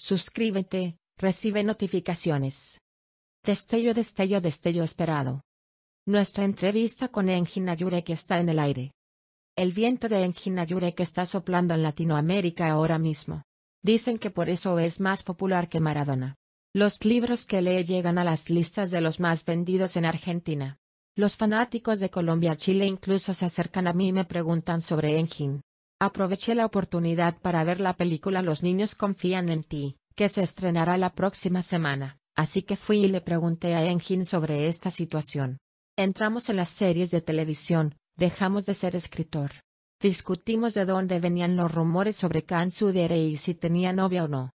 Suscríbete, recibe notificaciones. Destello, destello, destello esperado. Nuestra entrevista con Engin Ayurek está en el aire. El viento de Engin Ayurek está soplando en Latinoamérica ahora mismo. Dicen que por eso es más popular que Maradona. Los libros que lee llegan a las listas de los más vendidos en Argentina. Los fanáticos de Colombia Chile incluso se acercan a mí y me preguntan sobre Engin. Aproveché la oportunidad para ver la película Los niños confían en ti, que se estrenará la próxima semana, así que fui y le pregunté a Engin sobre esta situación. Entramos en las series de televisión, dejamos de ser escritor. Discutimos de dónde venían los rumores sobre Khan Sudere y si tenía novia o no.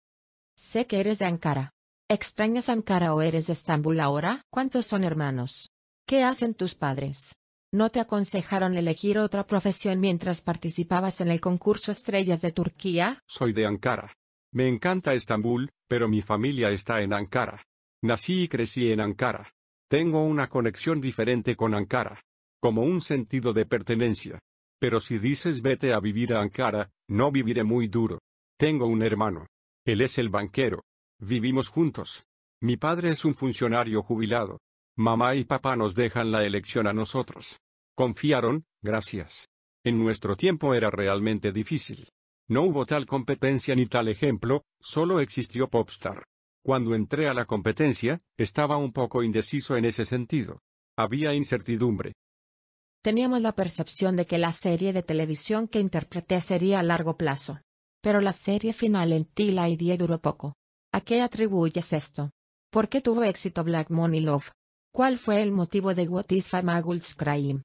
Sé que eres de Ankara. ¿Extrañas Ankara o eres de Estambul ahora? ¿Cuántos son hermanos? ¿Qué hacen tus padres? ¿No te aconsejaron elegir otra profesión mientras participabas en el concurso Estrellas de Turquía? Soy de Ankara. Me encanta Estambul, pero mi familia está en Ankara. Nací y crecí en Ankara. Tengo una conexión diferente con Ankara. Como un sentido de pertenencia. Pero si dices vete a vivir a Ankara, no viviré muy duro. Tengo un hermano. Él es el banquero. Vivimos juntos. Mi padre es un funcionario jubilado, Mamá y papá nos dejan la elección a nosotros. Confiaron, gracias. En nuestro tiempo era realmente difícil. No hubo tal competencia ni tal ejemplo, solo existió Popstar. Cuando entré a la competencia, estaba un poco indeciso en ese sentido. Había incertidumbre. Teníamos la percepción de que la serie de televisión que interpreté sería a largo plazo. Pero la serie final en Tila y duró poco. ¿A qué atribuyes esto? ¿Por qué tuvo éxito Black Money Love? ¿Cuál fue el motivo de What Famagul's Crime?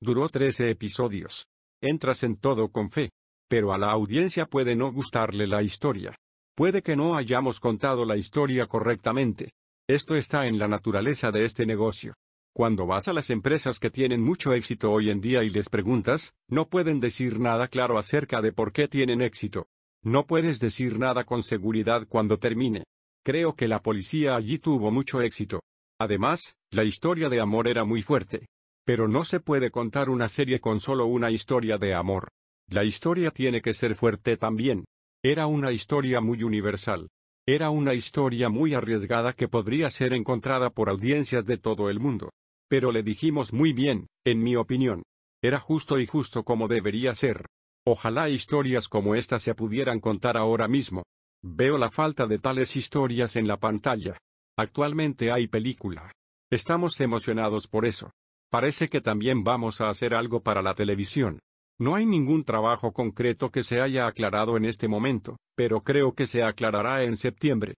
Duró 13 episodios. Entras en todo con fe. Pero a la audiencia puede no gustarle la historia. Puede que no hayamos contado la historia correctamente. Esto está en la naturaleza de este negocio. Cuando vas a las empresas que tienen mucho éxito hoy en día y les preguntas, no pueden decir nada claro acerca de por qué tienen éxito. No puedes decir nada con seguridad cuando termine. Creo que la policía allí tuvo mucho éxito. Además, la historia de amor era muy fuerte. Pero no se puede contar una serie con solo una historia de amor. La historia tiene que ser fuerte también. Era una historia muy universal. Era una historia muy arriesgada que podría ser encontrada por audiencias de todo el mundo. Pero le dijimos muy bien, en mi opinión. Era justo y justo como debería ser. Ojalá historias como esta se pudieran contar ahora mismo. Veo la falta de tales historias en la pantalla. Actualmente hay película. Estamos emocionados por eso. Parece que también vamos a hacer algo para la televisión. No hay ningún trabajo concreto que se haya aclarado en este momento, pero creo que se aclarará en septiembre.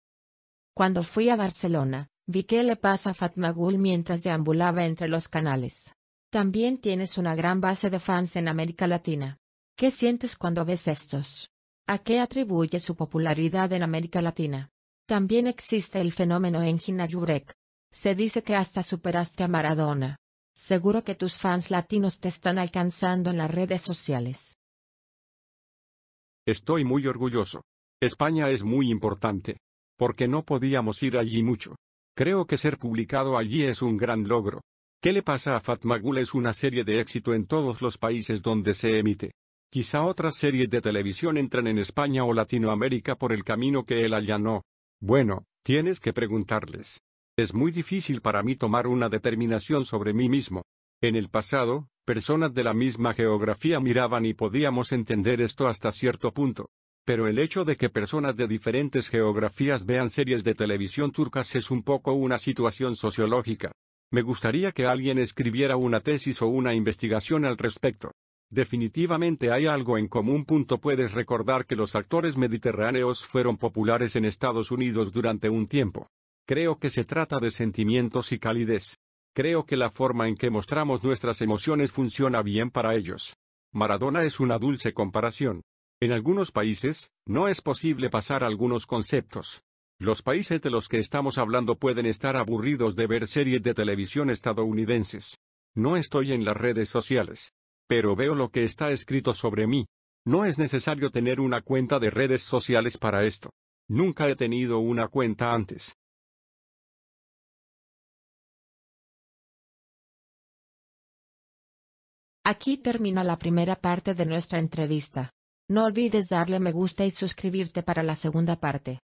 Cuando fui a Barcelona, vi qué le pasa a Gul mientras deambulaba entre los canales. También tienes una gran base de fans en América Latina. ¿Qué sientes cuando ves estos? ¿A qué atribuye su popularidad en América Latina? También existe el fenómeno en Ginayurek. Se dice que hasta superaste a Maradona. Seguro que tus fans latinos te están alcanzando en las redes sociales. Estoy muy orgulloso. España es muy importante. Porque no podíamos ir allí mucho. Creo que ser publicado allí es un gran logro. ¿Qué le pasa a Fatmagul es una serie de éxito en todos los países donde se emite? Quizá otras series de televisión entran en España o Latinoamérica por el camino que él allanó. Bueno, tienes que preguntarles. Es muy difícil para mí tomar una determinación sobre mí mismo. En el pasado, personas de la misma geografía miraban y podíamos entender esto hasta cierto punto. Pero el hecho de que personas de diferentes geografías vean series de televisión turcas es un poco una situación sociológica. Me gustaría que alguien escribiera una tesis o una investigación al respecto. Definitivamente hay algo en común. Puedes recordar que los actores mediterráneos fueron populares en Estados Unidos durante un tiempo. Creo que se trata de sentimientos y calidez. Creo que la forma en que mostramos nuestras emociones funciona bien para ellos. Maradona es una dulce comparación. En algunos países, no es posible pasar algunos conceptos. Los países de los que estamos hablando pueden estar aburridos de ver series de televisión estadounidenses. No estoy en las redes sociales pero veo lo que está escrito sobre mí. No es necesario tener una cuenta de redes sociales para esto. Nunca he tenido una cuenta antes. Aquí termina la primera parte de nuestra entrevista. No olvides darle me gusta y suscribirte para la segunda parte.